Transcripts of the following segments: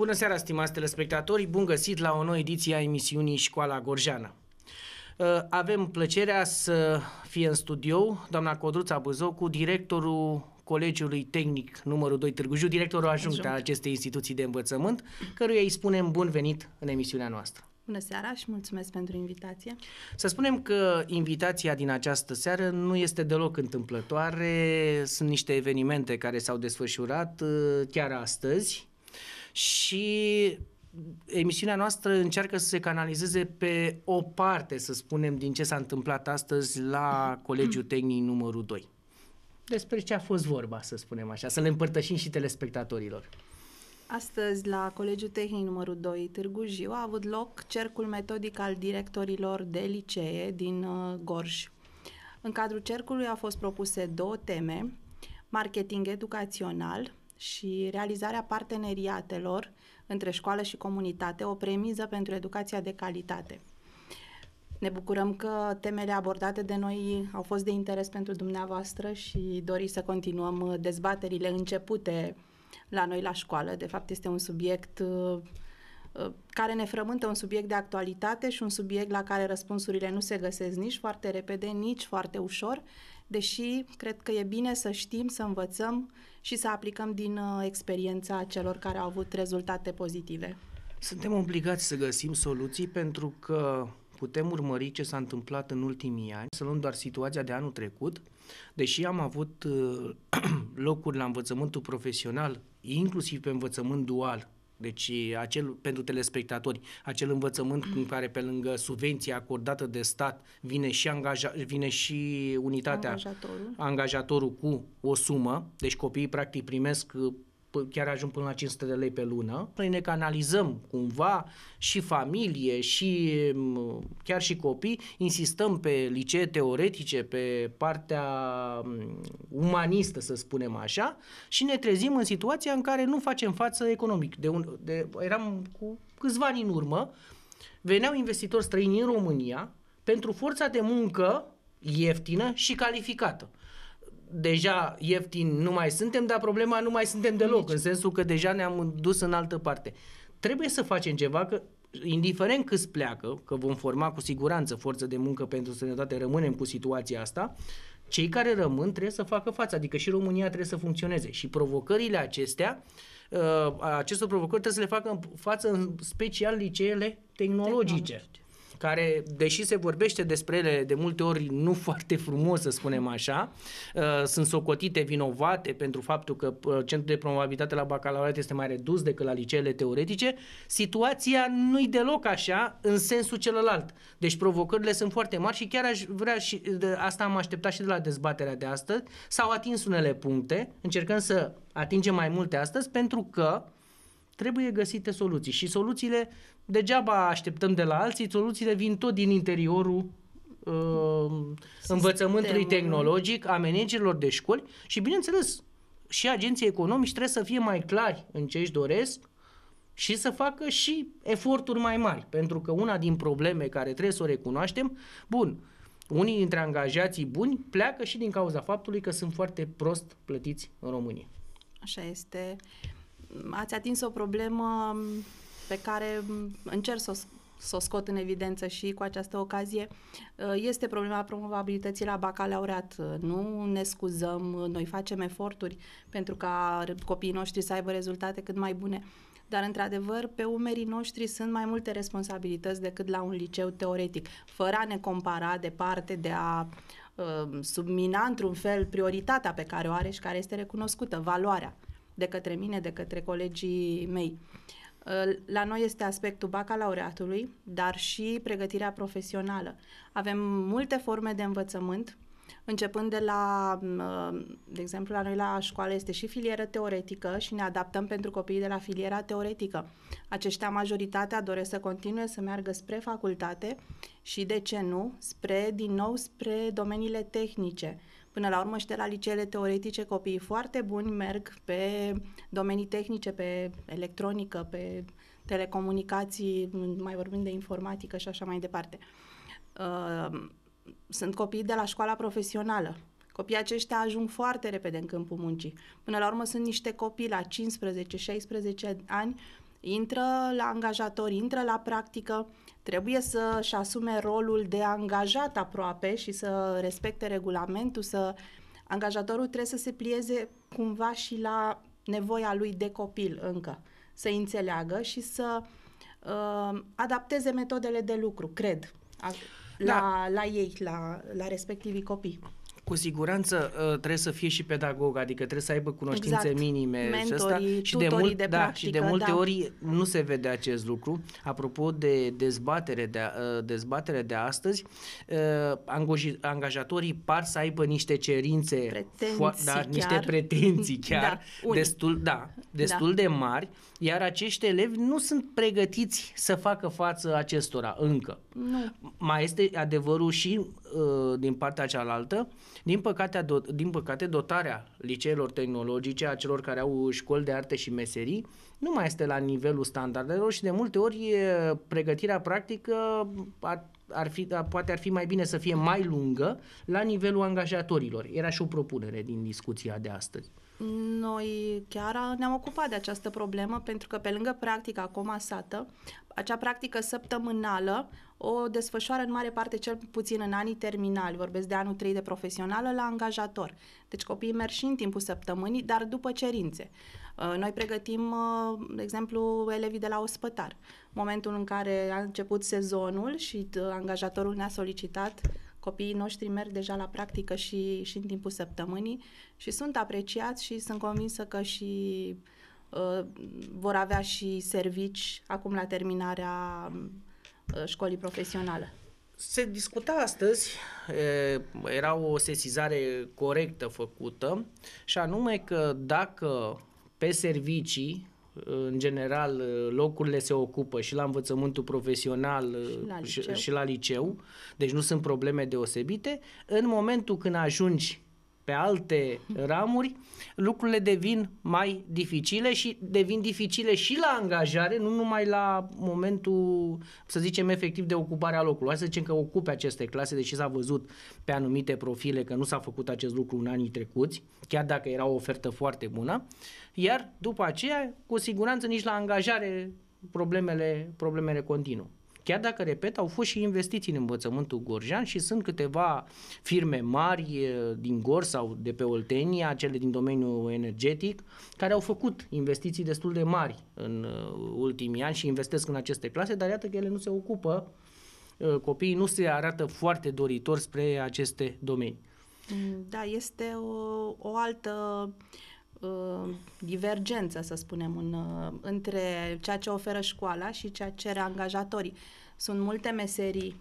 Bună seara, stimați telespectatori! Bun găsit la o nouă ediție a emisiunii Școala Gorjeană. Uh, avem plăcerea să fie în studio doamna Codruța Buzocu, directorul Colegiului Tehnic numărul 2 Târgu Jiu, directorul ajunct adjunct al acestei instituții de învățământ, căruia îi spunem bun venit în emisiunea noastră. Bună seara și mulțumesc pentru invitație. Să spunem că invitația din această seară nu este deloc întâmplătoare. Sunt niște evenimente care s-au desfășurat uh, chiar astăzi și emisiunea noastră încearcă să se canalizeze pe o parte, să spunem, din ce s-a întâmplat astăzi la Colegiul Tehnic numărul 2. Despre ce a fost vorba, să spunem așa, să le împărtășim și telespectatorilor. Astăzi, la Colegiul Tehnic numărul 2 Târgu Jiu, a avut loc cercul metodic al directorilor de licee din uh, Gorj. În cadrul cercului au fost propuse două teme, marketing educațional și realizarea parteneriatelor între școală și comunitate, o premiză pentru educația de calitate. Ne bucurăm că temele abordate de noi au fost de interes pentru dumneavoastră și doriți să continuăm dezbaterile începute la noi la școală. De fapt, este un subiect uh, uh, care ne frământă un subiect de actualitate și un subiect la care răspunsurile nu se găsesc nici foarte repede, nici foarte ușor deși cred că e bine să știm, să învățăm și să aplicăm din uh, experiența celor care au avut rezultate pozitive. Suntem obligați să găsim soluții pentru că putem urmări ce s-a întâmplat în ultimii ani, să luăm doar situația de anul trecut, deși am avut uh, locuri la învățământul profesional, inclusiv pe învățământ dual, deci, acel, pentru telespectatori, acel învățământ în care pe lângă subvenția acordată de stat vine și, angaja, vine și unitatea, angajatorul. angajatorul cu o sumă, deci copiii practic primesc chiar ajung până la 500 de lei pe lună. Noi păi ne canalizăm cumva și familie și chiar și copii, insistăm pe licee teoretice, pe partea umanistă, să spunem așa, și ne trezim în situația în care nu facem față economic. De un, de, eram cu câțiva ani în urmă, veneau investitori străini în România pentru forța de muncă ieftină și calificată deja ieftin nu mai suntem, dar problema nu mai suntem deloc, Nici. în sensul că deja ne-am dus în altă parte. Trebuie să facem ceva, că indiferent câți pleacă, că vom forma cu siguranță forță de muncă pentru sănătate, rămânem cu situația asta, cei care rămân trebuie să facă față, adică și România trebuie să funcționeze și provocările acestea, ă, acestor provocări trebuie să le facă în față în special liceele tehnologice. tehnologice care, deși se vorbește despre ele de multe ori nu foarte frumos, să spunem așa, uh, sunt socotite vinovate pentru faptul că uh, centrul de probabilitate la bacalaureat este mai redus decât la liceele teoretice, situația nu-i deloc așa în sensul celălalt. Deci provocările sunt foarte mari și chiar aș vrea și asta am așteptat și de la dezbaterea de astăzi. S-au atins unele puncte, încercăm să atingem mai multe astăzi pentru că trebuie găsite soluții și soluțiile degeaba așteptăm de la alții, soluțiile vin tot din interiorul uh, învățământului tehnologic, a managerilor de școli și, bineînțeles, și agenții economici trebuie să fie mai clari în ce își doresc și să facă și eforturi mai mari, pentru că una din probleme care trebuie să o recunoaștem, bun, unii dintre angajații buni pleacă și din cauza faptului că sunt foarte prost plătiți în România. Așa este. Ați atins o problemă pe care încerc să o să o scot în evidență și cu această ocazie, uh, este problema promovabilității la bacalaureat. Uh, nu ne scuzăm, uh, noi facem eforturi pentru ca copiii noștri să aibă rezultate cât mai bune. Dar, într-adevăr, pe umerii noștri sunt mai multe responsabilități decât la un liceu teoretic, fără a ne compara departe de a uh, submina într-un fel prioritatea pe care o are și care este recunoscută, valoarea de către mine, de către colegii mei. Uh, la noi este aspectul bacalaureatului, dar și pregătirea profesională. Avem multe forme de învățământ, începând de la, ă, de exemplu, la noi la școală este și filieră teoretică și ne adaptăm pentru copiii de la filiera teoretică. Aceștia, majoritatea, doresc să continue să meargă spre facultate și, de ce nu, spre, din nou, spre domeniile tehnice Până la urmă și de la liceele teoretice copiii foarte buni merg pe domenii tehnice, pe electronică, pe telecomunicații, mai vorbim de informatică și așa mai departe. Uh, sunt copii de la școala profesională. Copiii aceștia ajung foarte repede în câmpul muncii. Până la urmă sunt niște copii la 15-16 ani, intră la angajatori, intră la practică trebuie să-și asume rolul de angajat aproape și să respecte regulamentul, să angajatorul trebuie să se plieze cumva și la nevoia lui de copil încă, să înțeleagă și să uh, adapteze metodele de lucru, cred, la, da. la, la ei, la, la respectivii copii. Cu siguranță ă, trebuie să fie și pedagog, adică trebuie să aibă cunoștințe exact. minime Mentorii, și, asta. și de mult, de practică, da, și de multe da. ori nu se vede acest lucru. Apropo de dezbatere de, ă, dezbatere de astăzi, ă, angajatorii par să aibă niște cerințe, pretenții fo- da, niște pretenții da, chiar da, da, destul, da, destul da. de mari, iar acești elevi nu sunt pregătiți să facă față acestora încă. Nu. Mai este adevărul și din partea cealaltă, din păcate, do- din păcate, dotarea liceelor tehnologice, a celor care au școli de arte și meserii, nu mai este la nivelul standardelor și de multe ori pregătirea practică ar, ar fi, poate ar fi mai bine să fie mai lungă la nivelul angajatorilor. Era și o propunere din discuția de astăzi. Noi chiar ne-am ocupat de această problemă pentru că pe lângă practica comasată, acea practică săptămânală o desfășoară în mare parte cel puțin în anii terminali, vorbesc de anul 3 de profesională, la angajator. Deci copiii merg și în timpul săptămânii, dar după cerințe. Uh, noi pregătim, uh, de exemplu, elevii de la ospătar. Momentul în care a început sezonul și uh, angajatorul ne-a solicitat copiii noștri merg deja la practică și, și în timpul săptămânii și sunt apreciați și sunt convinsă că și uh, vor avea și servici acum la terminarea Uh, școlii profesionale? Se discuta astăzi, uh, era o sesizare corectă făcută și anume că dacă pe servicii uh, în general locurile se ocupă și la învățământul profesional și la liceu, și, și la liceu deci nu sunt probleme deosebite, în momentul când ajungi pe alte ramuri, lucrurile devin mai dificile și devin dificile și la angajare, nu numai la momentul, să zicem, efectiv de ocupare a locului. Hai să zicem că ocupe aceste clase, deși s-a văzut pe anumite profile că nu s-a făcut acest lucru în anii trecuți, chiar dacă era o ofertă foarte bună, iar după aceea, cu siguranță, nici la angajare problemele, problemele continuă. Chiar dacă, repet, au fost și investiții în învățământul gorjan și sunt câteva firme mari din Gor sau de pe Oltenia, cele din domeniul energetic, care au făcut investiții destul de mari în ultimii ani și investesc în aceste clase, dar iată că ele nu se ocupă, copiii nu se arată foarte doritori spre aceste domenii. Mm, da, este o, o altă uh, Uh, divergență, să spunem, în, uh, între ceea ce oferă școala și ceea ce cere angajatorii. Sunt multe meserii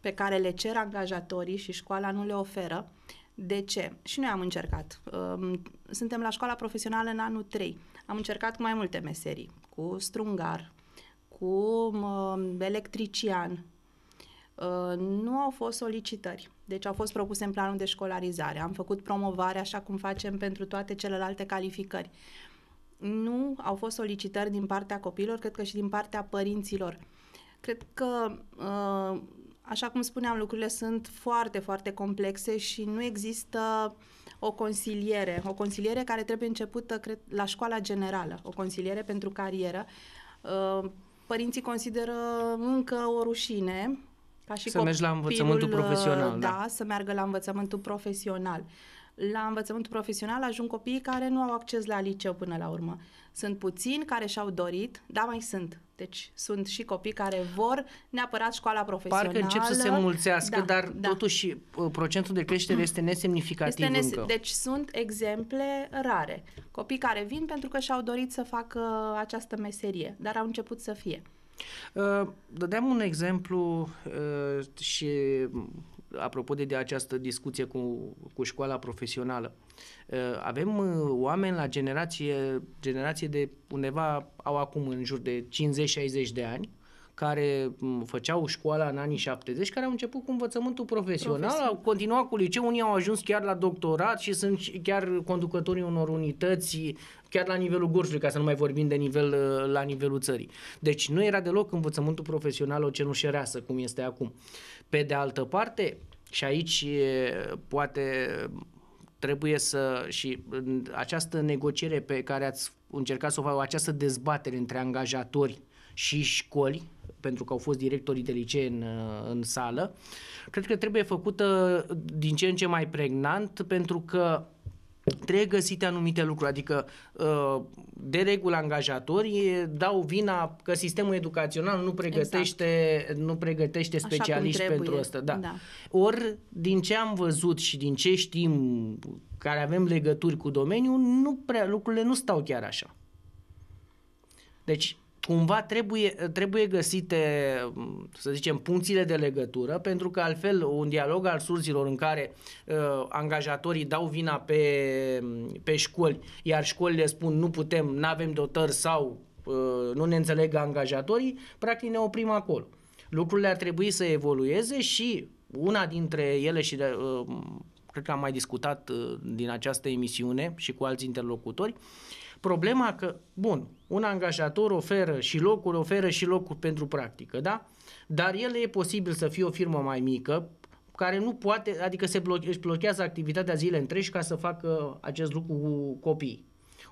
pe care le cer angajatorii și școala nu le oferă. De ce? Și noi am încercat. Um, suntem la școala profesională în anul 3. Am încercat cu mai multe meserii, cu strungar, cu um, electrician, Uh, nu au fost solicitări. Deci au fost propuse în planul de școlarizare. Am făcut promovare așa cum facem pentru toate celelalte calificări. Nu au fost solicitări din partea copilor, cred că și din partea părinților. Cred că, uh, așa cum spuneam, lucrurile sunt foarte, foarte complexe și nu există o consiliere. O consiliere care trebuie începută, cred, la școala generală, o consiliere pentru carieră. Uh, părinții consideră încă o rușine ca și să copilul, mergi la învățământul uh, profesional. Da, da, să meargă la învățământul profesional. La învățământul profesional ajung copiii care nu au acces la liceu până la urmă. Sunt puțini care și-au dorit, dar mai sunt. Deci sunt și copii care vor neapărat școala profesională. Parcă încep să se mulțească, da, dar da. totuși uh, procentul de creștere este nesemnificativ este nese- încă. Deci sunt exemple rare. Copii care vin pentru că și-au dorit să facă această meserie, dar au început să fie. Ă, dădeam un exemplu ă, și apropo de, de această discuție cu, cu școala profesională. Ă, avem oameni la generație, generație de undeva, au acum în jur de 50-60 de ani, care făceau școala în anii 70, care au început cu învățământul profesional, profesional. au continuat cu liceu, unii au ajuns chiar la doctorat și sunt chiar conducătorii unor unități, chiar la nivelul cursului, ca să nu mai vorbim de nivel uh, la nivelul țării. Deci nu era deloc învățământul profesional o cenușereasă, cum este acum. Pe de altă parte, și aici poate trebuie să și această negociere pe care ați încercat să o facă, această dezbatere între angajatori și școli, pentru că au fost directorii de licee în, în sală, cred că trebuie făcută din ce în ce mai pregnant, pentru că trebuie găsite anumite lucruri, adică ă, de regulă angajatorii dau vina că sistemul educațional nu pregătește, exact. nu pregătește specialiști pentru asta. Da. da. Ori din ce am văzut și din ce știm care avem legături cu domeniul, nu prea, lucrurile nu stau chiar așa. Deci cumva trebuie, trebuie găsite, să zicem, punțile de legătură, pentru că altfel un dialog al surzilor în care uh, angajatorii dau vina pe, pe școli, iar școlile spun nu putem, nu avem dotări sau uh, nu ne înțeleg angajatorii, practic ne oprim acolo. Lucrurile ar trebui să evolueze și una dintre ele și de, uh, cred că am mai discutat uh, din această emisiune și cu alți interlocutori, uh, Problema că, bun, un angajator oferă și locuri, oferă și locuri pentru practică, da? Dar el e posibil să fie o firmă mai mică, care nu poate, adică se bloche, își blochează activitatea zile întregi ca să facă acest lucru cu copiii.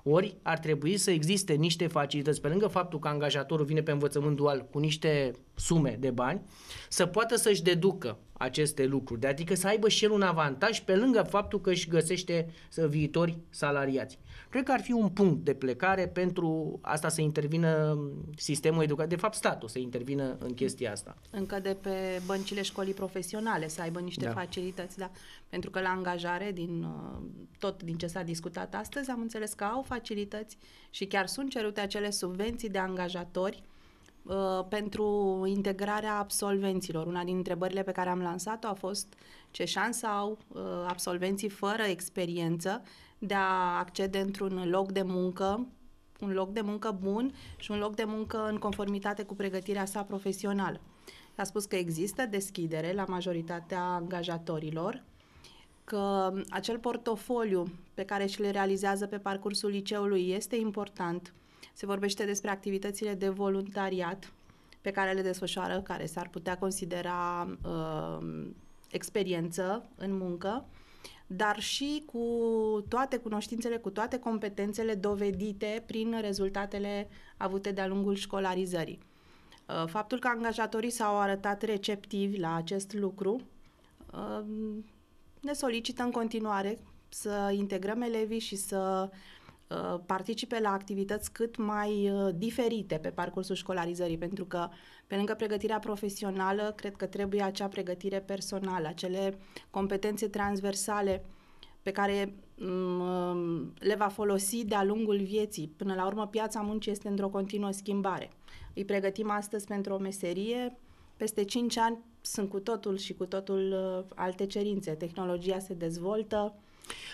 Ori ar trebui să existe niște facilități, pe lângă faptul că angajatorul vine pe învățământ dual cu niște sume de bani, să poată să-și deducă aceste lucruri, adică să aibă și el un avantaj pe lângă faptul că își găsește uh, viitori salariați. Cred că ar fi un punct de plecare pentru asta să intervină sistemul educativ, de fapt statul să intervină în chestia asta. Încă de pe băncile școlii profesionale să aibă niște da. facilități, da. Pentru că la angajare, din uh, tot din ce s-a discutat astăzi, am înțeles că au facilități și chiar sunt cerute acele subvenții de angajatori uh, pentru integrarea absolvenților. Una din întrebările pe care am lansat-o a fost ce șansă au uh, absolvenții fără experiență de a accede într-un loc de muncă, un loc de muncă bun și un loc de muncă în conformitate cu pregătirea sa profesională. A spus că există deschidere la majoritatea angajatorilor, că acel portofoliu pe care și le realizează pe parcursul liceului este important. Se vorbește despre activitățile de voluntariat pe care le desfășoară, care s-ar putea considera uh, experiență în muncă. Uh, dar și cu toate cunoștințele, cu toate competențele dovedite prin rezultatele avute de-a lungul școlarizării. Uh, faptul că angajatorii s-au arătat receptivi la acest lucru uh, ne solicită în continuare să integrăm elevii și să Uh, participe la activități cât mai uh, diferite pe parcursul școlarizării, pentru că pe lângă pregătirea profesională, cred că trebuie acea pregătire personală, acele competențe transversale pe care mm, uh, le va folosi de-a lungul vieții. Până la urmă, piața muncii este într-o continuă schimbare. Îi pregătim astăzi pentru o meserie, peste 5 ani sunt cu totul și cu totul alte cerințe. Tehnologia se dezvoltă,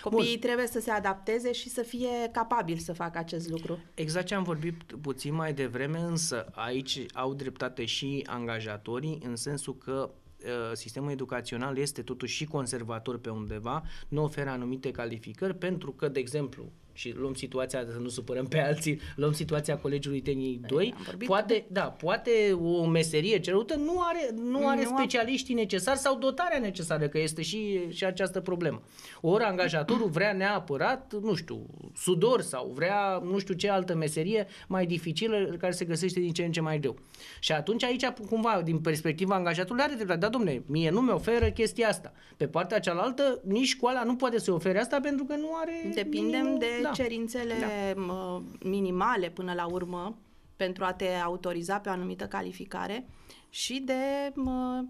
Copiii Bun. trebuie să se adapteze și să fie capabili să facă acest lucru. Exact ce am vorbit puțin mai devreme, însă aici au dreptate și angajatorii în sensul că uh, sistemul educațional este totuși și conservator pe undeva, nu oferă anumite calificări pentru că, de exemplu, și luăm situația, să nu supărăm pe alții, luăm situația colegiului Teniei 2, păi, poate, da, poate o meserie cerută nu are, nu are nu specialiștii necesari sau dotarea necesară, că este și, și această problemă. Ori angajatorul vrea neapărat, nu știu, sudor sau vrea nu știu ce altă meserie mai dificilă care se găsește din ce în ce mai greu. Și atunci aici, cumva, din perspectiva angajatului, are dreptate. Da, domne, mie nu mi oferă chestia asta. Pe partea cealaltă, nici școala nu poate să ofere asta pentru că nu are... Depindem de da, da. cerințele da. minimale până la urmă pentru a te autoriza pe o anumită calificare și de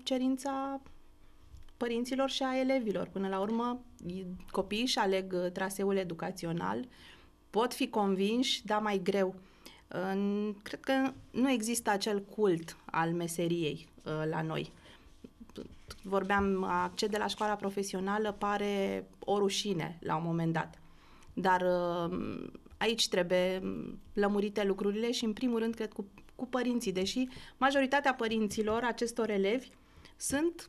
cerința părinților și a elevilor. Până la urmă, copiii și aleg uh, traseul educațional, pot fi convinși, dar mai greu. Uh, cred că nu există acel cult al meseriei uh, la noi. Vorbeam, a, ce de la școala profesională pare o rușine la un moment dat. Dar uh, aici trebuie lămurite lucrurile și, în primul rând, cred, cu, cu părinții, deși majoritatea părinților acestor elevi sunt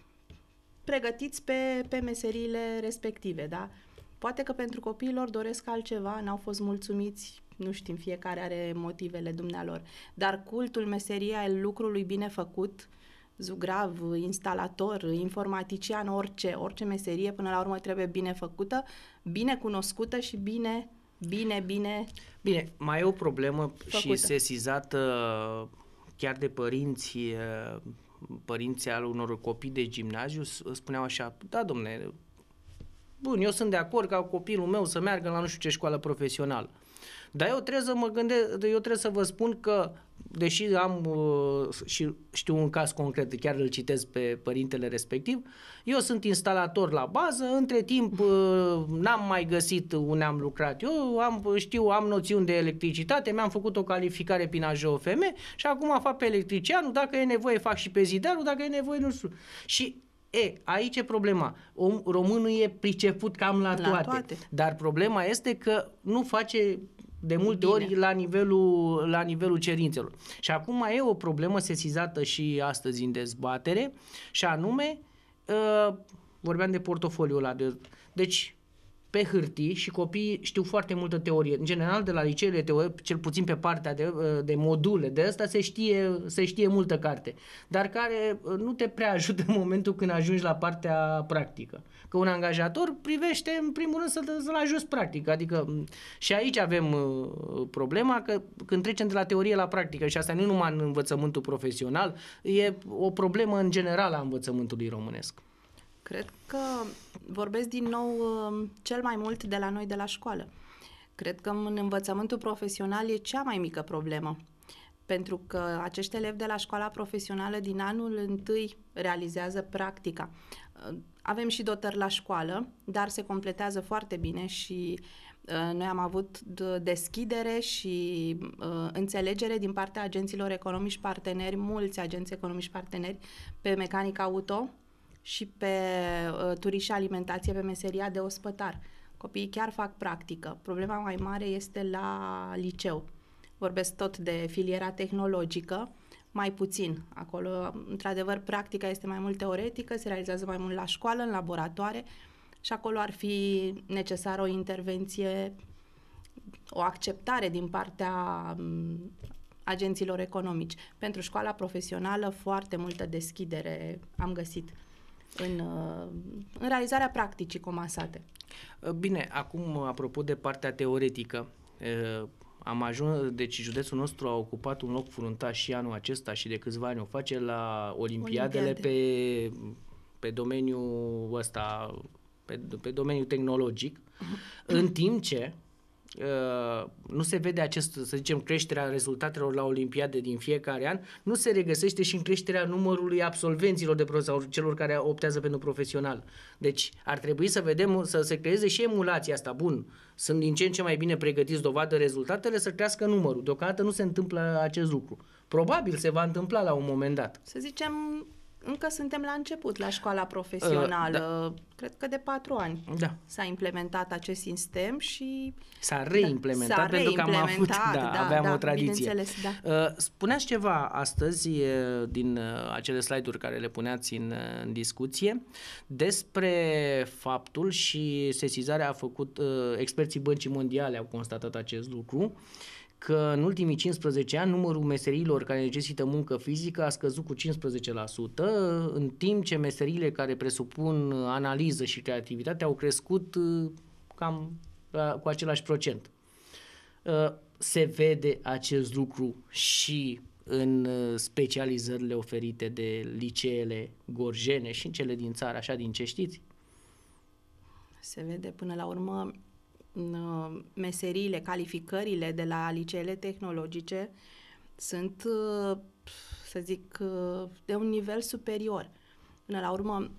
pregătiți pe, pe meseriile respective, da? Poate că pentru copiilor doresc altceva, n-au fost mulțumiți, nu știm, fiecare are motivele dumnealor, dar cultul, meseria lucrului bine făcut zugrav, instalator, informatician, orice, orice meserie, până la urmă trebuie bine făcută, bine cunoscută și bine, bine, bine. Bine, mai e o problemă făcută. și sesizată chiar de părinți părinții al unor copii de gimnaziu spuneau așa, da domne, bun, eu sunt de acord ca copilul meu să meargă la nu știu ce școală profesională. Dar eu trebuie să mă gândesc, eu trebuie să vă spun că deși am uh, și știu un caz concret, chiar îl citesc pe părintele respectiv, eu sunt instalator la bază, între timp uh, n-am mai găsit unde am lucrat. Eu am, știu, am noțiuni de electricitate, mi-am făcut o calificare prin AJOFM și acum fac pe electricianul, dacă e nevoie fac și pe zidarul, dacă e nevoie nu știu. Și E, aici e problema. Om, românul e priceput cam la, la toate, toate, dar problema este că nu face de multe Bine. ori la nivelul, la nivelul cerințelor. Și acum mai e o problemă sesizată și astăzi în dezbatere și anume, uh, vorbeam de portofoliul ăla. De, deci pe hârtii și copiii știu foarte multă teorie. În general, de la liceele teorie, cel puțin pe partea de, ă, de module, de asta se știe, se știe multă carte, dar care ă, nu te prea ajută în momentul când ajungi la partea practică. Că un angajator privește, în primul rând, să, să-l ajuți practic. Adică și aici avem ă, problema că când trecem de la teorie la practică, și asta nu numai în învățământul profesional, e o problemă în general a învățământului românesc. Cred că vorbesc din nou um, cel mai mult de la noi de la școală. Cred că în învățământul profesional e cea mai mică problemă pentru că acești elevi de la școala profesională din anul întâi realizează practica. Avem și dotări la școală, dar se completează foarte bine și uh, noi am avut deschidere și uh, înțelegere din partea agenților economici parteneri, mulți agenți economici parteneri pe mecanica auto, și pe uh, și alimentație, pe meseria de ospătar. Copiii chiar fac practică. Problema mai mare este la liceu. Vorbesc tot de filiera tehnologică, mai puțin. Acolo, într-adevăr, practica este mai mult teoretică, se realizează mai mult la școală, în laboratoare și acolo ar fi necesară o intervenție, o acceptare din partea mm, agenților economici. Pentru școala profesională, foarte multă deschidere am găsit în, uh, în realizarea practicii comasate. Uh, bine, acum, apropo de partea teoretică, uh, am ajuns, deci județul nostru a ocupat un loc fruntaș și anul acesta și de câțiva ani o face la olimpiadele Olimpiade. pe, pe domeniul ăsta, pe, pe domeniul tehnologic, în timp ce Uh, nu se vede acest, să zicem, creșterea rezultatelor la Olimpiade din fiecare an, nu se regăsește și în creșterea numărului absolvenților de profesor sau celor care optează pentru profesional. Deci ar trebui să vedem, să se creeze și emulația asta. Bun, sunt din ce în ce mai bine pregătiți dovadă rezultatele, să crească numărul. Deocamdată nu se întâmplă acest lucru. Probabil se va întâmpla la un moment dat. Să zicem, încă suntem la început, la școala profesională. Uh, da. Cred că de patru ani da. s-a implementat acest sistem și... S-a da, reimplementat, da, s-a pentru că am avut, da, da, aveam da, o tradiție. Da. Uh, spuneați ceva astăzi uh, din uh, acele slide-uri care le puneați în, uh, în discuție despre faptul și sesizarea a făcut, uh, experții băncii mondiale au constatat acest lucru, uh, că în ultimii 15 ani numărul meseriilor care necesită muncă fizică a scăzut cu 15%, în timp ce meseriile care presupun analiză și creativitate au crescut uh, cam uh, cu același procent. Uh, se vede acest lucru și în specializările oferite de liceele gorjene și în cele din țară, așa din ce știți? Se vede până la urmă Uh, meseriile, calificările de la liceele tehnologice sunt, uh, să zic, uh, de un nivel superior. Până la urmă,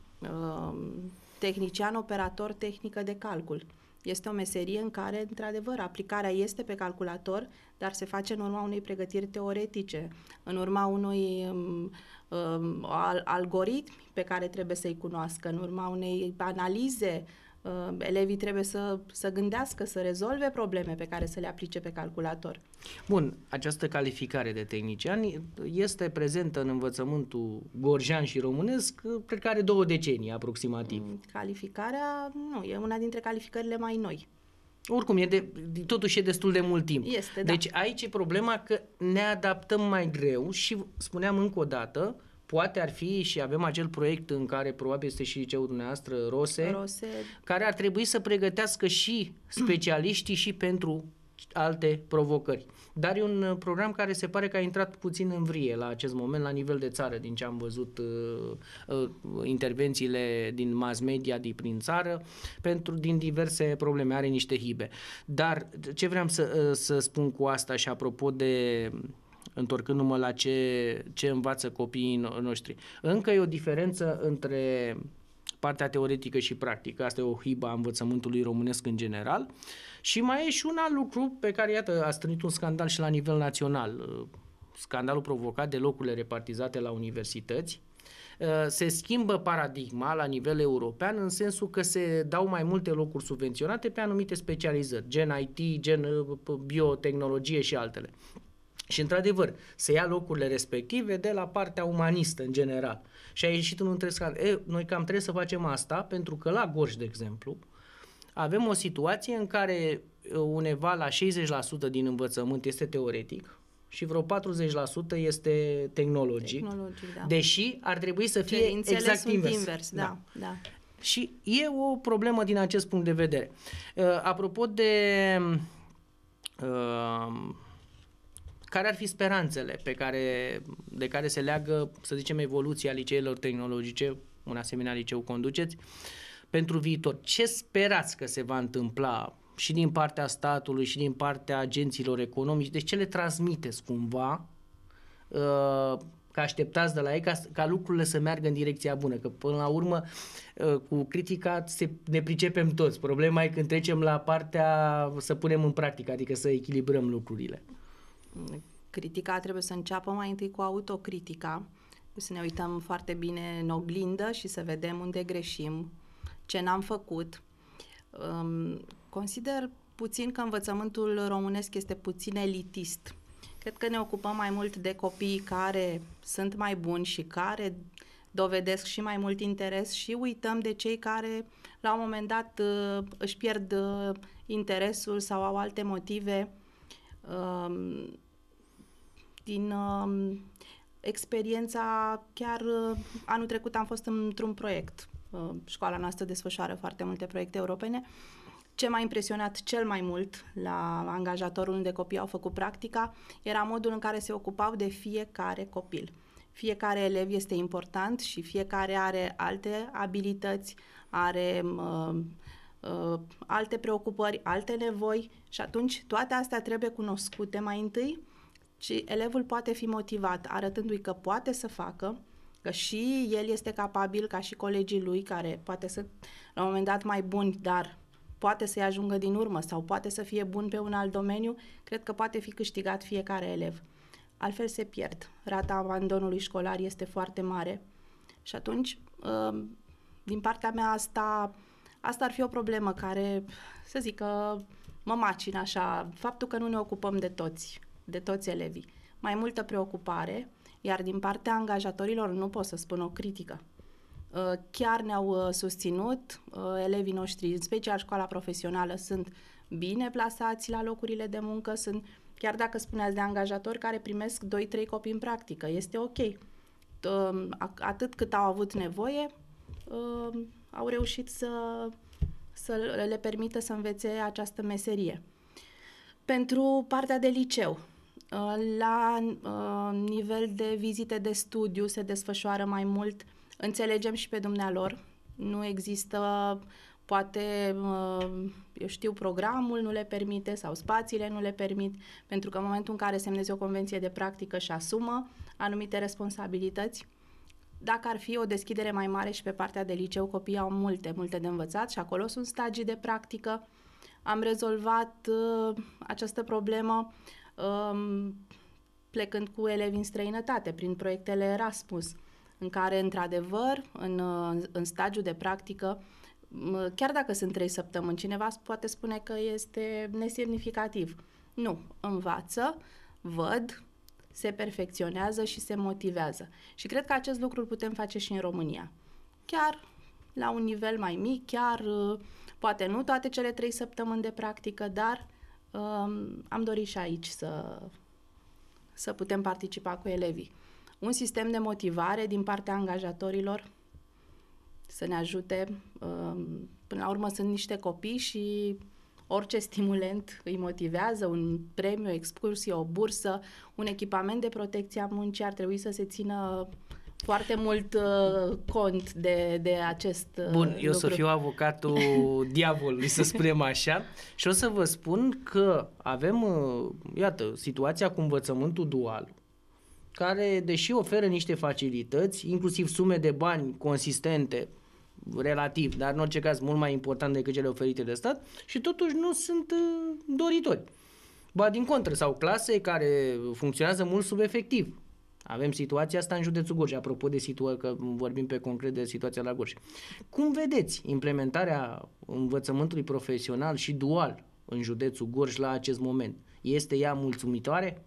tehnician operator tehnică de calcul. Este o meserie în care, într-adevăr, aplicarea este pe calculator, dar se face în urma unei pregătiri teoretice, în urma unui um, um, algoritm pe care trebuie să-i cunoască, în urma unei analize Uh, elevii trebuie să, să gândească, să rezolve probleme pe care să le aplice pe calculator. Bun, această calificare de tehnician este prezentă în învățământul gorjan și românesc, uh, cred că are două decenii aproximativ. Mm, calificarea, nu, e una dintre calificările mai noi. Oricum, e de, totuși e destul de mult timp. Este, da. Deci aici e problema că ne adaptăm mai greu și, spuneam încă o dată, uh, Poate ar fi și avem acel proiect în care probabil este și liceul dumneavoastră, Rose, Rose, care ar trebui să pregătească și specialiștii și pentru alte provocări. Dar e un uh, program care se pare că a intrat puțin în vrie la acest moment, la nivel de țară, din ce am văzut uh, uh, intervențiile din mass media din prin țară, pentru din diverse probleme, are niște hibe. Dar ce vreau să, uh, să spun cu asta și apropo de întorcându-mă la ce, ce învață copiii noștri. Încă e o diferență între partea teoretică și practică. Asta e o hibă a învățământului românesc în general. Și mai e și un alt lucru pe care, iată, a strânit un scandal și la nivel național. Scandalul provocat de locurile repartizate la universități. Uh, se schimbă paradigma la nivel european în sensul că se dau mai multe locuri subvenționate pe anumite specializări, gen IT, gen uh, biotehnologie și altele. Și, într-adevăr, se ia locurile respective de la partea umanistă, în general. Și a ieșit unul între E, noi cam trebuie să facem asta, pentru că la Gorj, de exemplu, avem o situație în care uneva la 60% din învățământ este teoretic și vreo 40% este tehnologic, tehnologic da. deși ar trebui să fie Cerințele exact invers. invers da, da. Da. Și e o problemă din acest punct de vedere. Uh, apropo de uh, care ar fi speranțele pe care, de care se leagă, să zicem, evoluția liceelor tehnologice, un asemenea liceu conduceți, pentru viitor? Ce sperați că se va întâmpla și din partea statului și din partea agenților economici? Deci ce le transmiteți cumva uh, că așteptați de la ei ca, ca lucrurile să meargă în direcția bună, că până la urmă uh, cu critica se, ne pricepem toți. Problema e când trecem la partea să punem în practică, adică să echilibrăm lucrurile critica trebuie să înceapă mai întâi cu autocritica, să ne uităm foarte bine în oglindă și să vedem unde greșim, ce n-am făcut. Consider puțin că învățământul românesc este puțin elitist. Cred că ne ocupăm mai mult de copiii care sunt mai buni și care dovedesc și mai mult interes și uităm de cei care la un moment dat își pierd uh, interesul sau au alte motive Um, din um, experiența, chiar uh, anul trecut am fost într-un proiect. Uh, școala noastră desfășoară foarte multe proiecte europene. Ce m-a impresionat cel mai mult la angajatorul unde copiii au făcut practica era modul în care se ocupau de fiecare copil. Fiecare elev este important și fiecare are alte abilități, are uh, Uh, alte preocupări, alte nevoi și atunci toate astea trebuie cunoscute mai întâi și elevul poate fi motivat arătându-i că poate să facă, că și el este capabil ca și colegii lui care poate sunt la un moment dat mai buni, dar poate să-i ajungă din urmă sau poate să fie bun pe un alt domeniu, cred că poate fi câștigat fiecare elev. Altfel se pierd. Rata abandonului școlar este foarte mare și atunci, uh, din partea mea, asta Asta ar fi o problemă care, să zic că mă macină așa, faptul că nu ne ocupăm de toți, de toți elevii. Mai multă preocupare, iar din partea angajatorilor nu pot să spun o critică. Uh, chiar ne-au uh, susținut uh, elevii noștri, în special școala profesională, sunt bine plasați la locurile de muncă, sunt, chiar dacă spuneați de angajatori care primesc 2-3 copii în practică, este ok. Atât cât au avut nevoie, uh, au reușit să, să le permită să învețe această meserie. Pentru partea de liceu, uh, la uh, nivel de vizite de studiu se desfășoară mai mult, înțelegem și pe dumnealor, nu există poate, uh, eu știu, programul nu le permite sau spațiile nu le permit, pentru că în momentul în care semnezi o convenție de practică și asumă anumite responsabilități, dacă ar fi o deschidere mai mare și pe partea de liceu, copiii au multe, multe de învățat și acolo sunt stagii de practică. Am rezolvat uh, această problemă uh, plecând cu elevi în străinătate, prin proiectele Erasmus, în care, într-adevăr, în, uh, în stagiu de practică, uh, chiar dacă sunt trei săptămâni, cineva poate spune că este nesemnificativ. Nu, învață, văd, se perfecționează și se motivează. Și cred că acest lucru îl putem face și în România. Chiar la un nivel mai mic, chiar uh, poate nu toate cele trei săptămâni de practică, dar um, am dorit și aici să, să putem participa cu elevii. Un sistem de motivare din partea angajatorilor să ne ajute. Um, până la urmă sunt niște copii și orice stimulent îi motivează, un premiu, o excursie, o bursă, un echipament de protecție a muncii ar trebui să se țină foarte mult uh, cont de, de acest uh, Bun, eu să fiu avocatul diavolului, să spunem așa, și o să vă spun că avem, uh, iată, situația cu învățământul dual, care, deși oferă niște facilități, inclusiv sume de bani consistente, relativ, dar în orice caz mult mai important decât cele oferite de stat și totuși nu sunt uh, doritori. Ba din contră, sau clase care funcționează mult sub efectiv. Avem situația asta în județul Gorj, apropo de situație, că vorbim pe concret de situația la Gorj. Cum vedeți implementarea învățământului profesional și dual în județul Gorj la acest moment? Este ea mulțumitoare?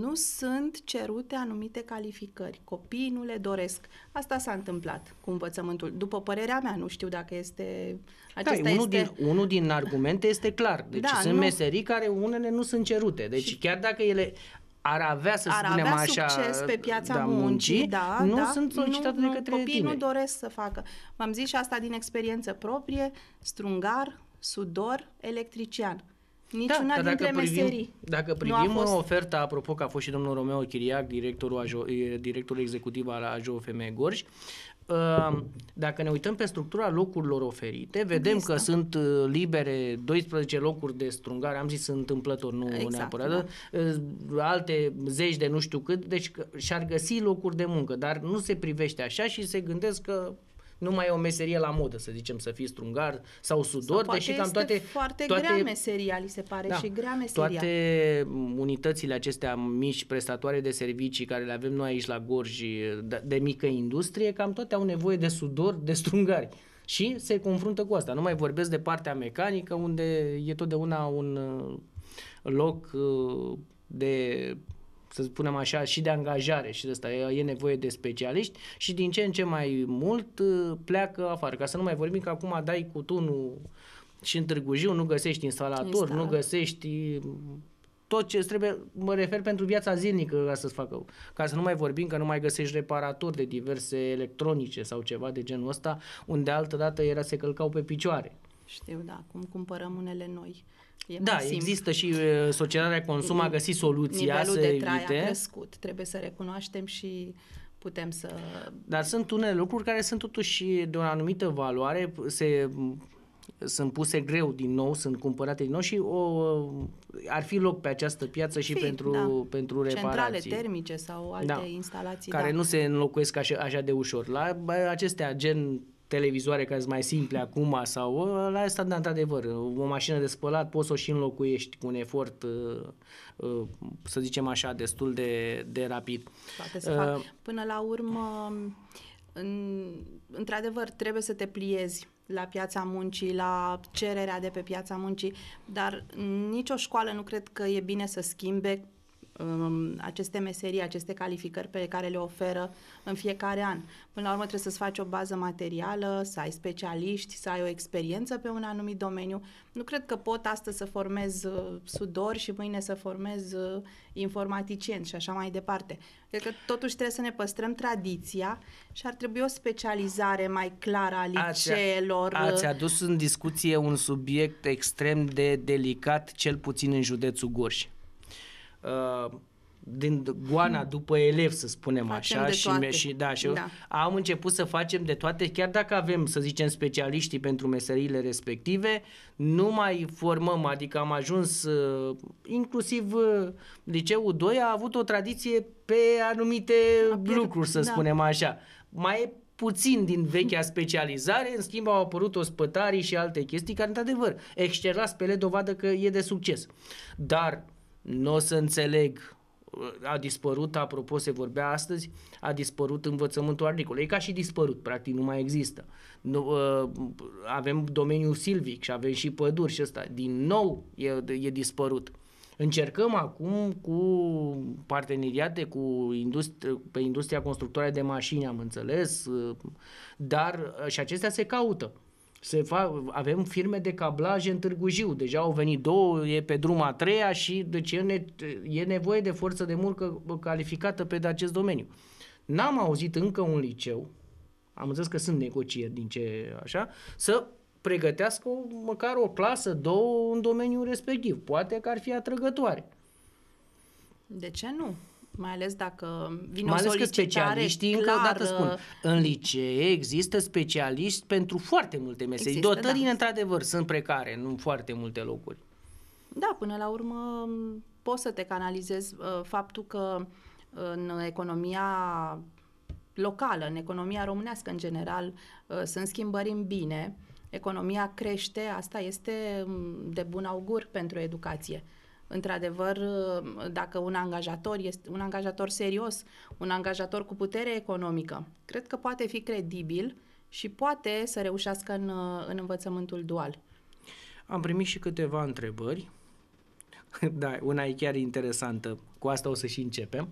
nu sunt cerute anumite calificări. Copiii nu le doresc. Asta s-a întâmplat cu învățământul. După părerea mea, nu știu dacă este... da, unul, este... Din, unul din argumente este clar. Deci da, sunt nu... meserii care unele nu sunt cerute. Deci și... chiar dacă ele ar avea, să ar spunem avea așa, succes pe piața da, muncii, muncii, da, nu da, sunt solicitate nu, de către copiii tine. nu doresc să facă. m am zis și asta din experiență proprie, strungar, sudor, electrician. Uh, Niciuna da, dintre dacă privim, meserii. Dacă privim uh, fost... oferta, apropo că a fost și domnul Romeo Chiriac, directorul, Ajo, directorul executiv al Ajo AJOFM Gorj, uh, dacă ne uităm pe structura locurilor oferite, vedem Există. că sunt uh, libere 12 locuri de strungare, am zis întâmplător, nu exact, neapărat, da. alte zeci de nu știu cât, deci și-ar găsi locuri de muncă, dar nu se privește așa și se gândesc că nu mai e o meserie la modă, să zicem, să fii strungar sau sudor, sau deși cam toate... foarte toate, grea meseria, li se pare da, și grea meseria. Toate unitățile acestea mici, prestatoare de servicii care le avem noi aici la Gorj, de, de mică industrie, cam toate au nevoie de sudor, de strungari și se confruntă cu asta. Nu mai vorbesc de partea mecanică, unde e totdeauna un uh, loc uh, de să spunem așa, și de angajare și de asta e nevoie de specialiști și din ce în ce mai mult uh, pleacă afară. Ca să nu mai vorbim că acum dai cu tunul și în Târgu Jiu, nu găsești instalator, exact. nu găsești mm, tot ce trebuie, mă refer pentru viața zilnică ca să-ți facă, ca să nu mai vorbim că nu mai găsești reparatori de diverse electronice sau ceva de genul ăsta, unde altă dată era se călcau pe picioare. Știu, da, cum cumpărăm unele noi fie da, mai există și uh, societatea consum a găsit soluția Nivelul să de trai evite. a crescut, trebuie să recunoaștem și putem să... Dar sunt unele lucruri care sunt totuși de o anumită valoare, se sunt puse greu din nou, sunt cumpărate din nou și o, ar fi loc pe această piață și fi, pentru, da. pentru reparații. Centrale termice sau da. alte da. instalații. Care da. nu se înlocuiesc așa, așa de ușor. La acestea, gen televizoare care sunt mai simple acum sau ă, la asta, de da, într-adevăr, o mașină de spălat poți să o și înlocuiești cu un efort, ă, ă, să zicem așa, destul de, de rapid. Poate să fac. Până la urmă, în, într-adevăr, trebuie să te pliezi la piața muncii, la cererea de pe piața muncii, dar nicio școală nu cred că e bine să schimbe Um, aceste meserii, aceste calificări pe care le oferă în fiecare an. Până la urmă trebuie să-ți faci o bază materială, să ai specialiști, să ai o experiență pe un anumit domeniu. Nu cred că pot astăzi să formez uh, sudor și mâine să formez uh, informaticieni și așa mai departe. Cred că totuși trebuie să ne păstrăm tradiția și ar trebui o specializare mai clară a liceelor. Ați, uh, ați adus în discuție un subiect extrem de delicat, cel puțin în județul Gorj uh, din goana hmm. după elev, să spunem facem așa, și, me- și, da, și da. am început să facem de toate, chiar dacă avem, să zicem, specialiștii pentru meseriile respective, nu mai formăm, adică am ajuns, uh, inclusiv uh, liceul 2 a avut o tradiție pe anumite pierd, lucruri, să da. spunem așa. Mai puțin din vechea specializare, în schimb au apărut ospătarii și alte chestii care, într-adevăr, excelați pe le dovadă că e de succes. Dar nu o să înțeleg a dispărut, apropo, se vorbea astăzi, a dispărut învățământul agricol. E ca și dispărut, practic nu mai există. Nu, ă, avem domeniul silvic și avem și păduri și ăsta. Din nou e, e dispărut. Încercăm acum cu parteneriate cu industri- pe industria constructoare de mașini, am înțeles, ă, dar ă, și acestea se caută se fa- avem firme de cablaje în Târgu Jiu, deja au venit două, e pe drum a treia și deci e, ne, e nevoie de forță de muncă calificată pe de acest domeniu. N-am auzit încă un liceu, am înțeles că sunt negocieri din ce așa, să pregătească măcar o clasă, două în domeniul respectiv. Poate că ar fi atrăgătoare. De ce nu? mai ales dacă vine mai ales o solicitare că încă o dată spun, în licee există specialiști pentru foarte multe mese. Dotării, da. într-adevăr, sunt precare în foarte multe locuri. Da, până la urmă poți să te canalizezi uh, faptul că în economia locală, în economia românească în general, uh, sunt schimbări în bine, economia crește, asta este de bun augur pentru educație. Într-adevăr, uh, dacă un angajator este un angajator serios, un angajator cu putere economică, cred că poate fi credibil și poate să reușească în, uh, în învățământul dual. Am primit și câteva întrebări. Da, una e chiar interesantă. Cu asta o să și începem.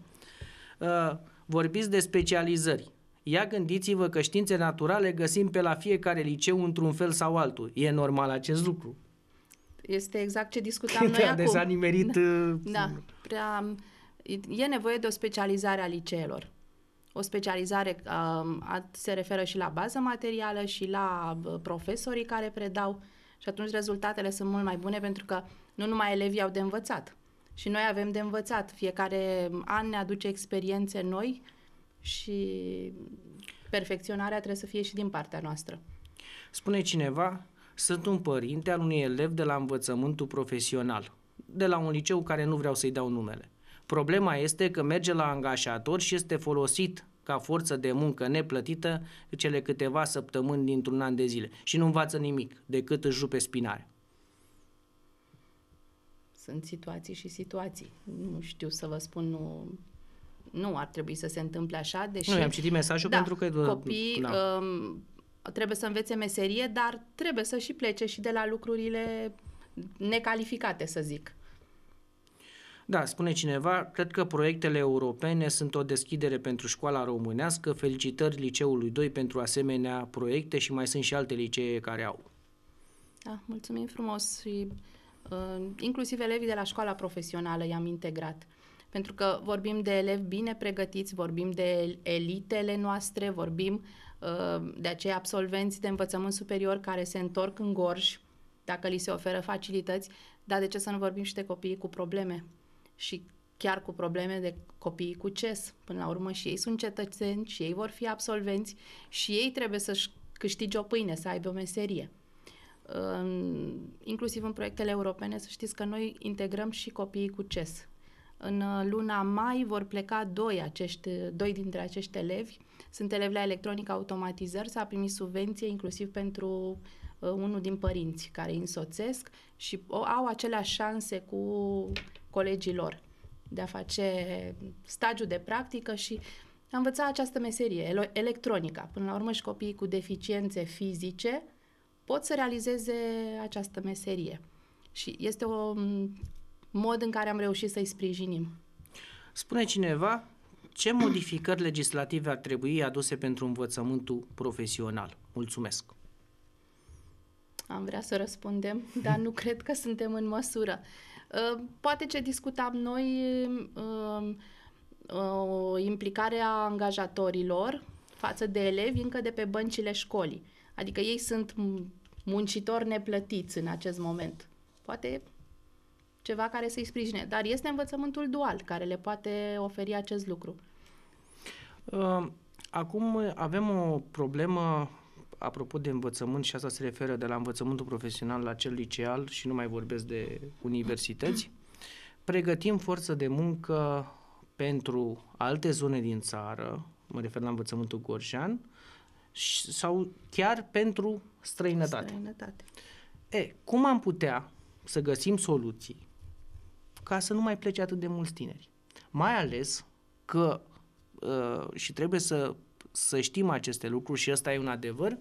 Uh, vorbiți de specializări. Ia gândiți-vă că științe naturale găsim pe la fiecare liceu într-un fel sau altul. E normal acest lucru. Este exact ce discutam noi acum. Prea dezanimerit. Da, uh, da, prea... E nevoie de o specializare a liceelor. O specializare um, a, se referă și la bază materială și la uh, profesorii care predau și atunci rezultatele sunt mult mai bune pentru că nu numai elevii au de învățat și noi avem de învățat. Fiecare an ne aduce experiențe noi și perfecționarea trebuie să fie și din partea noastră. Spune cineva sunt un părinte al unui elev de la învățământul profesional, de la un liceu care nu vreau să-i dau numele. Problema este că merge la angajator și este folosit ca forță de muncă neplătită cele câteva săptămâni dintr-un an de zile și nu învață nimic decât își rupe spinare. Sunt situații și situații. Nu știu să vă spun, nu, nu ar trebui să se întâmple așa, deși... Nu, am citit mesajul da, pentru că... Copii da. um, trebuie să învețe meserie, dar trebuie să și plece și de la lucrurile necalificate, să zic. Da, spune cineva, cred că proiectele europene sunt o deschidere pentru școala românească, felicitări liceului 2 pentru asemenea proiecte și mai sunt și alte licee care au. Da, mulțumim frumos și uh, inclusiv elevii de la școala profesională i-am integrat. Pentru că vorbim de elevi bine pregătiți, vorbim de elitele noastre, vorbim uh, Ehm, de aceea, absolvenții de învățământ superior care se întorc în gorj, dacă li se oferă facilități, dar de ce să nu vorbim și de copiii cu probleme? Și chiar cu probleme de copiii cu CES. Până la urmă și ei sunt cetățeni și ei vor fi absolvenți și ei trebuie să-și câștige o pâine, să aibă o meserie. Ehm, inclusiv în proiectele europene, să știți că noi integrăm și copiii cu CES în uh, luna mai vor pleca doi, acești, doi dintre acești elevi. Sunt elevi la electronică automatizări, s-a primit subvenție inclusiv pentru uh, unul din părinți care îi însoțesc și au aceleași șanse cu colegii lor de a face stagiu de practică și a învăța această meserie, electronica. Până la urmă și copiii cu deficiențe fizice pot să realizeze această meserie. Și este o mod în care am reușit să-i sprijinim. Spune cineva ce modificări legislative ar trebui aduse pentru învățământul profesional? Mulțumesc! Am vrea să răspundem, dar nu cred că suntem în măsură. Ă, poate ce discutam noi, ă, ă, implicarea angajatorilor față de elevi încă de pe băncile școlii. Adică ei sunt muncitori neplătiți în acest moment. Poate ceva care să-i sprijine. Dar este învățământul dual care le poate oferi acest lucru. Ehm, acum avem o problemă apropo de învățământ și asta se referă de la învățământul profesional la cel liceal și nu mai vorbesc de universități. Pregătim forță de muncă pentru alte zone din țară, mă refer la învățământul gorjan, sau chiar pentru străinătate. străinătate. E, cum am putea să găsim soluții ca să nu mai plece atât de mulți tineri. Mai ales că, uh, și trebuie să, să știm aceste lucruri și ăsta e un adevăr,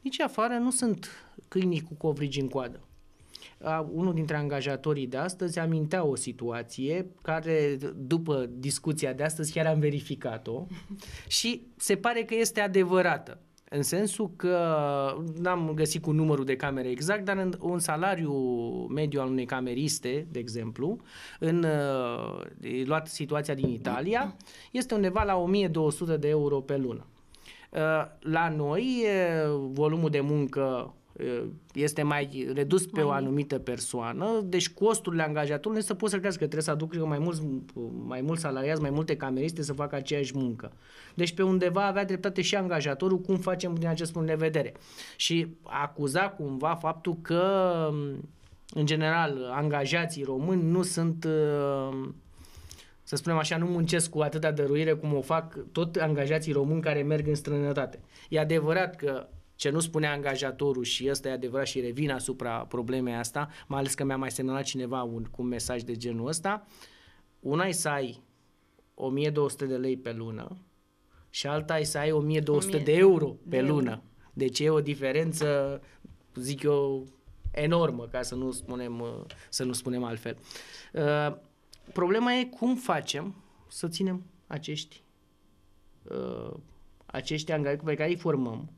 nici afară nu sunt câinii cu covrigi în coadă. unul dintre angajatorii de astăzi amintea o situație care, după discuția de astăzi, chiar am verificat-o și se pare că este adevărată. În sensul că n-am găsit cu numărul de camere exact, dar în un salariu mediu al unei cameriste, de exemplu, în uh, luat situația din Italia, este undeva la 1200 de euro pe lună. Uh, la noi, volumul de muncă este mai redus pe mai o anumită persoană, deci costurile angajatului să poți să crească, trebuie să aduc mai mulți, mai mulți salariați, mai multe cameriste să facă aceeași muncă. Deci pe undeva avea dreptate și angajatorul cum facem din acest punct de vedere. Și acuza cumva faptul că în general angajații români nu sunt să spunem așa, nu muncesc cu atâta dăruire cum o fac tot angajații români care merg în străinătate. E adevărat că ce nu spunea angajatorul și ăsta e adevărat și revin asupra problemei asta, mai ales că mi-a mai semnalat cineva un, cu un mesaj de genul ăsta, una e să ai 1200 de lei pe lună și alta e să ai 1200 1000. de euro pe de lună. Euro. Deci e o diferență, zic eu, enormă, ca să nu spunem, uh, să nu spunem altfel. Uh, problema e cum facem să ținem acești, uh, acești angajați pe care îi formăm,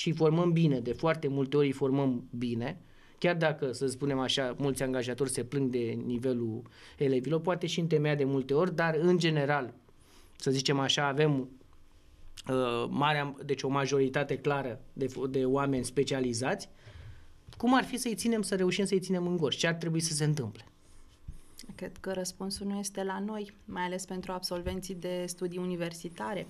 și formăm bine, de foarte multe ori formăm bine, chiar dacă, să spunem așa, mulți angajatori se plâng de nivelul elevilor, poate și întemeia de multe ori, dar în general, să zicem așa, avem uh, marea, deci o majoritate clară de, de oameni specializați, cum ar fi să-i ținem, să reușim să-i ținem în gol? Ce ar trebui să se întâmple? Cred că răspunsul nu este la noi, mai ales pentru absolvenții de studii universitare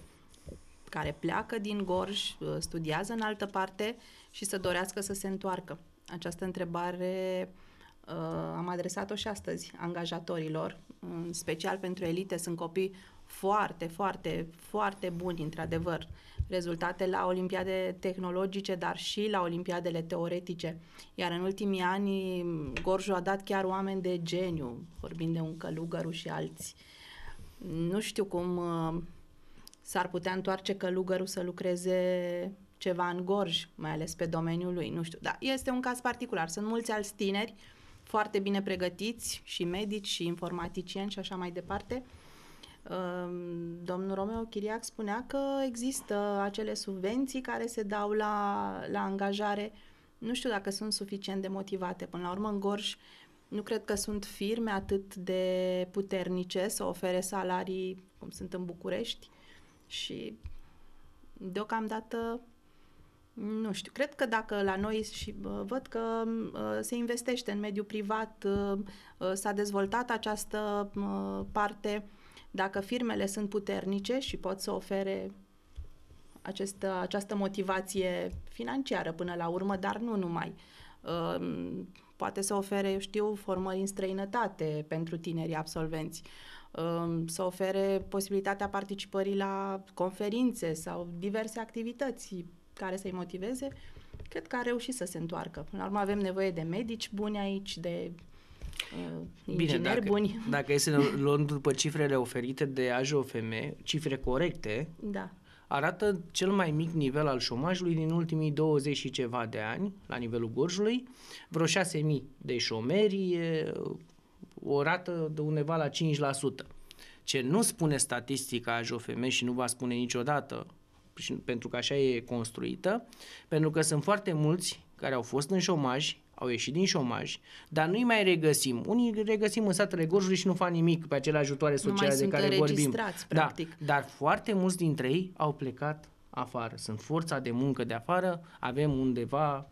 care pleacă din Gorj, uh, studiază în altă parte și să dorească să se întoarcă. Această întrebare uh, am adresat-o și astăzi angajatorilor, în special pentru elite, sunt copii foarte, foarte, foarte buni, într-adevăr. Rezultate la olimpiade tehnologice, dar și la olimpiadele teoretice. Iar în ultimii ani, Gorjul a dat chiar oameni de geniu, vorbind de un călugăru și alții. Nu știu cum uh, s-ar putea întoarce călugărul să lucreze ceva în gorj, mai ales pe domeniul lui, nu știu. Da, este un caz particular. Sunt mulți alți tineri foarte bine pregătiți și medici și informaticieni și așa mai departe. Ehm, domnul Romeo Chiriac spunea că există acele subvenții care se dau la, la angajare. Nu știu dacă sunt suficient de motivate. Până la urmă, în Gorj nu cred că sunt firme atât de puternice să ofere salarii cum sunt în București și deocamdată nu știu, cred că dacă la noi și văd că se investește în mediul privat, s-a dezvoltat această parte, dacă firmele sunt puternice și pot să ofere această, această motivație financiară până la urmă, dar nu numai. Poate să ofere, eu știu, formări în străinătate pentru tinerii absolvenți. Um, să ofere posibilitatea participării la conferințe sau diverse activități care să-i motiveze, cred că a reușit să se întoarcă. Până la urmă avem nevoie de medici buni aici, de uh, Bine, dacă, buni. dacă este luând după cifrele oferite de AJOFM, cifre corecte, da. arată cel mai mic nivel al șomajului din ultimii 20 și ceva de ani, la nivelul Gorjului, vreo 6.000 de șomeri, o rată de undeva la 5%. Ce nu spune statistica AJOFM și nu va spune niciodată, pentru că așa e construită, pentru că sunt foarte mulți care au fost în șomaj, au ieșit din șomaj, dar nu-i mai regăsim. Unii îi regăsim în satele Gorjului și nu fac nimic pe acele ajutoare sociale de care vorbim. Da, practic. Da, dar foarte mulți dintre ei au plecat afară. Sunt forța de muncă de afară, avem undeva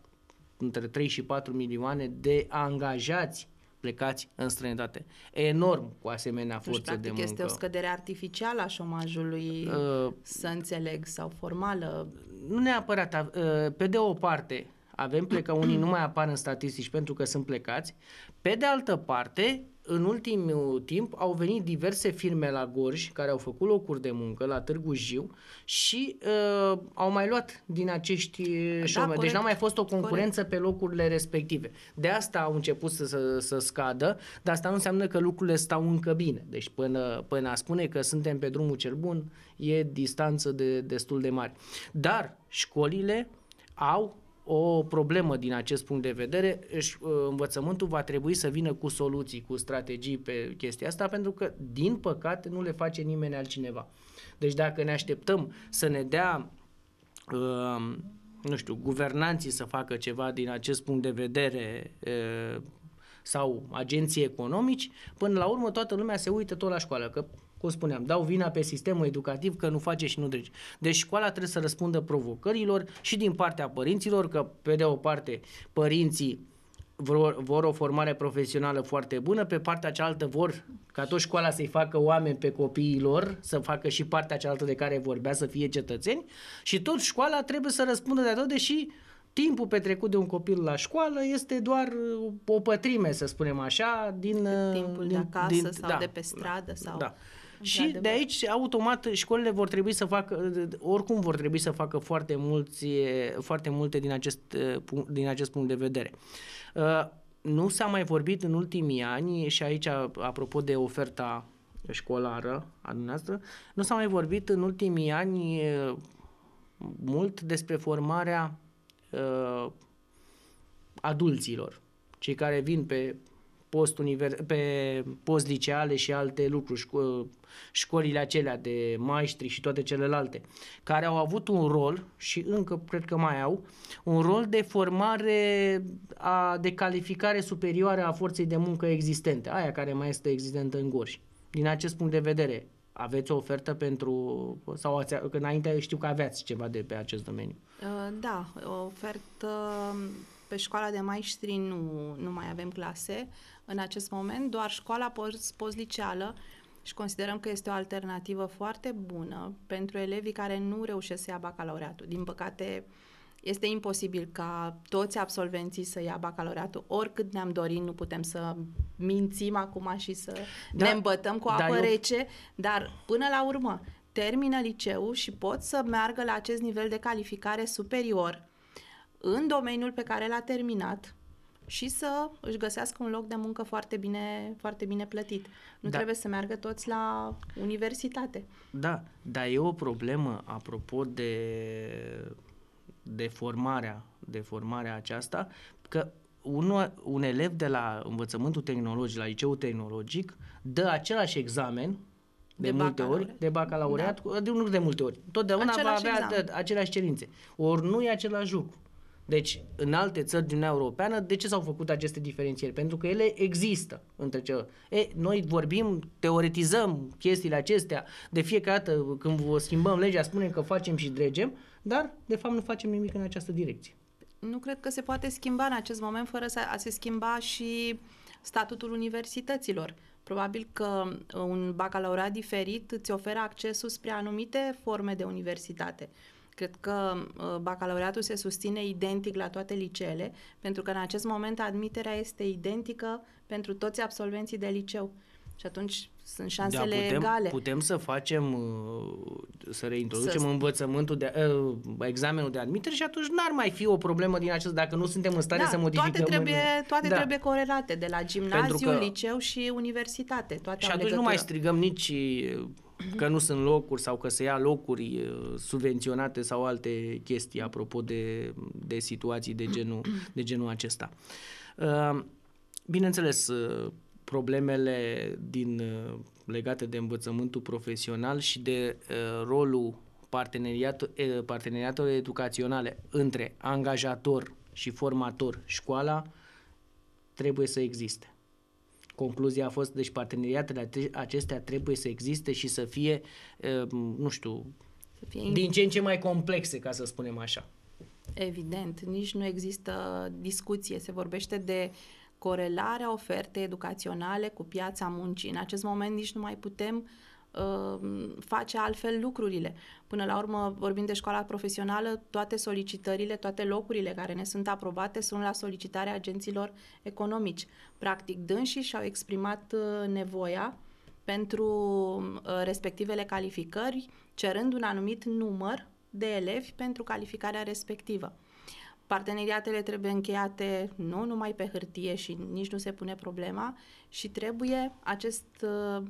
între 3 și 4 milioane de angajați plecați în străinătate. E Enorm cu asemenea deci, forță deci, de muncă. este o scădere artificială a șomajului, uh, să înțeleg, sau formală? Nu neapărat. Uh, pe de o parte, avem plecă, unii nu mai apar în statistici pentru că sunt plecați. Pe de altă parte, în ultimul timp au venit diverse firme la Gorj care au făcut locuri de muncă la Târgu Jiu și uh, au mai luat din acești uh, da, șomeri. Deci n-a mai fost o concurență corect. pe locurile respective. De asta au început să, să, să scadă, dar asta nu înseamnă că lucrurile stau încă bine. Deci până, până a spune că suntem pe drumul cel bun, e distanță de, destul de mare. Dar școlile au o problemă din acest punct de vedere și uh, învățământul va trebui să vină cu soluții, cu strategii pe chestia asta, pentru că, din păcate, nu le face nimeni altcineva. Deci dacă ne așteptăm să ne dea uh, nu știu, guvernanții să facă ceva din acest punct de vedere uh, sau agenții economici, până la urmă toată lumea se uită tot la școală, că cum spuneam, dau vina pe sistemul educativ că nu face și nu drege. Deci școala trebuie să răspundă provocărilor și din partea părinților, că pe de o parte părinții vor, vor o formare profesională foarte bună, pe partea cealaltă vor ca tot școala să-i facă oameni pe copiii lor, să facă și partea cealaltă de care vorbea să fie cetățeni și tot școala trebuie să răspundă de tot, deși timpul petrecut de un copil la școală este doar o pătrime, să spunem așa, din... Timpul din, de acasă din, sau da, de pe stradă da, sau... Da. Și de, de aici, automat, școlile vor trebui să facă, oricum vor trebui să facă foarte, mulți, foarte multe din acest, din acest punct de vedere. Uh, nu s-a mai vorbit în ultimii ani și aici, apropo de oferta școlară a dumneavoastră, nu s-a mai vorbit în ultimii ani uh, mult despre formarea uh, adulților, cei care vin pe post univer- pe post liceale și alte lucruri, șco- școlile acelea de maestri și toate celelalte, care au avut un rol și încă cred că mai au, un rol de formare, a, de calificare superioară a forței de muncă existente, aia care mai este existentă în Gorj. Din acest punct de vedere, aveți o ofertă pentru, sau ați, că înainte știu că aveați ceva de pe acest domeniu. Uh, da, o ofertă pe școala de maestri nu, nu mai avem clase în acest moment, doar școala postliceală și considerăm că este o alternativă foarte bună pentru elevii care nu reușesc să ia bacalaureatul. Din păcate, este imposibil ca toți absolvenții să ia bacalaureatul. Oricât ne-am dorit, nu putem să mințim acum și să da, ne îmbătăm cu apă da, rece, dar până la urmă termină liceul și pot să meargă la acest nivel de calificare superior în domeniul pe care l-a terminat și să își găsească un loc de muncă foarte bine, foarte bine plătit. Nu da. trebuie să meargă toți la universitate. Da, dar e o problemă apropo de, de formarea, de formarea aceasta, că un, un elev de la învățământul tehnologic, la liceul tehnologic, dă același examen de, de multe ori, de bacalaureat, da. de, nu de multe ori, totdeauna același va avea de, aceleași cerințe. Ori nu e același lucru. Deci, în alte țări din Uniunea Europeană, de ce s-au făcut aceste diferențieri? Pentru că ele există între ce. E, noi vorbim, teoretizăm chestiile acestea. De fiecare dată când vă schimbăm legea, spunem că facem și dregem, dar, de fapt, nu facem nimic în această direcție. Nu cred că se poate schimba în acest moment fără să a se schimba și statutul universităților. Probabil că uh, un bacalaureat diferit îți oferă accesul spre anumite forme de universitate. Uh, Cred că uh, bacalaureatul se susține identic la toate liceele, pentru că în acest moment admiterea este identică pentru toți absolvenții de liceu. Și atunci sunt da, șansele da, putem, egale. Putem să facem, uh, să reintroducem să... învățământul de, uh, examenul de admitere și atunci n-ar mai fi o problemă din acest, dacă nu suntem în stare da, să modificăm. Toate trebuie, toate da. trebuie corelate, de la gimnaziu, că... liceu și universitate. Toate și atunci legătură. nu mai strigăm nici că nu sunt locuri sau că se ia locuri subvenționate sau alte chestii apropo de, de situații de genul, de genul acesta. Bineînțeles, problemele din, legate de învățământul profesional și de rolul parteneriat, parteneriatului educaționale între angajator și formator școala trebuie să existe. Concluzia a fost, deci parteneriatele acestea trebuie să existe și să fie, eh, nu știu, să fie din ce în ce mai complexe, ca să spunem așa. Evident, nici nu există discuție. Se vorbește de corelarea ofertei educaționale cu piața muncii. În acest moment nici nu mai putem uh, Um, face altfel lucrurile. Până la urmă, vorbim de școala profesională, toate solicitările, toate locurile care ne sunt aprobate sunt la solicitarea agenților economici. Practic, dânsii și-au exprimat uh, nevoia pentru uh, respectivele calificări, cerând un anumit număr de elevi pentru calificarea respectivă. Parteneriatele trebuie încheiate nu numai pe hârtie și nici nu se pune problema și trebuie acest uh,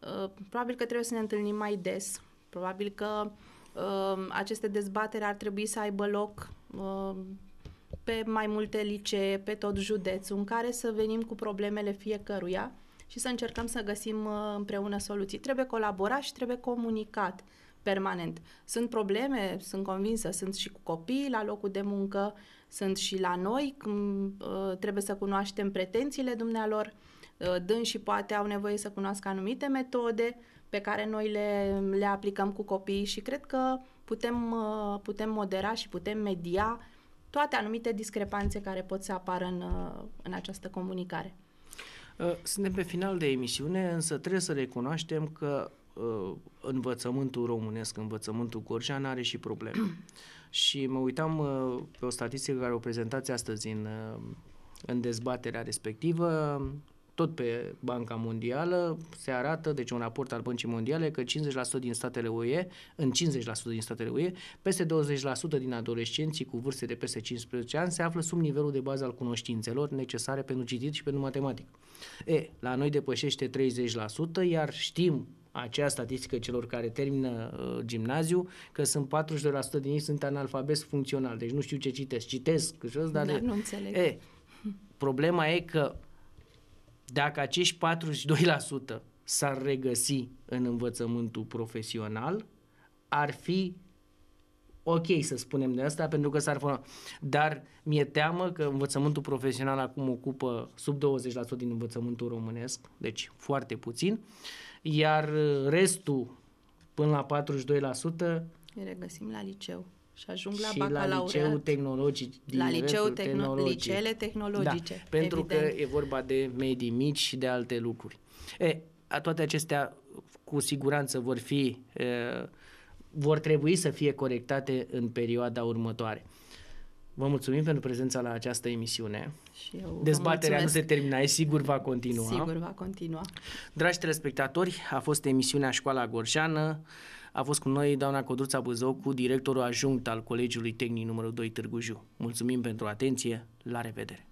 Uh, probabil că trebuie să ne întâlnim mai des, probabil că uh, aceste dezbatere ar trebui să aibă loc uh, pe mai multe licee, pe tot județul, în care să venim cu problemele fiecăruia și să încercăm să găsim împreună soluții. Trebuie colaborat și trebuie comunicat permanent. Sunt probleme, sunt convinsă, sunt și cu copiii la locul de muncă, sunt și la noi, când trebuie să cunoaștem pretențiile dumnealor, Uh, și poate au nevoie să cunoască anumite metode pe care noi le, le aplicăm cu copiii și cred că putem, uh, putem modera și putem media toate anumite discrepanțe care pot să apară în, uh, în această comunicare. Suntem pe final de emisiune, însă trebuie să recunoaștem că învățământul românesc, învățământul gorjan are și probleme. și mă uitam pe o statistică care o prezentați astăzi în, în dezbaterea respectivă tot pe Banca Mondială, se arată, deci un raport al Băncii Mondiale, că 50% din statele UE, în 50% din statele UE, peste 20% din adolescenții cu vârste de peste 15 ani se află sub nivelul de bază al cunoștințelor necesare pentru citit și pentru matematică. E, la noi depășește 30%, iar știm acea statistică celor care termină uh, gimnaziu, că sunt 42% din ei sunt analfabet funcțional, deci nu știu ce citesc, citesc, jos, dar... Da, de... nu înțeleg. E, problema e că dacă acești 42% s-ar regăsi în învățământul profesional, ar fi ok să spunem de asta, pentru că s-ar până. Dar mi-e teamă că învățământul profesional acum ocupă sub 20% din învățământul românesc, deci foarte puțin, iar restul, până la 42%, îi regăsim la liceu și ajung la și bacalaureat. la liceu tehnologic. Din la liceu tehno- tehnologic. liceele da, tehnologice. Da, pentru evident. că e vorba de medii mici și de alte lucruri. E, toate acestea cu siguranță vor fi e, vor trebui să fie corectate în perioada următoare. Vă mulțumim pentru prezența la această emisiune. Și eu Dezbaterea nu se termina, e sigur va continua. Sigur va continua. Dragi telespectatori, a fost emisiunea Școala Gorjeană. A fost cu noi doamna Codruța Buzău, directorul adjunct al Colegiului Tehnic numărul 2 Târgu Jiu. Mulțumim pentru atenție, la revedere!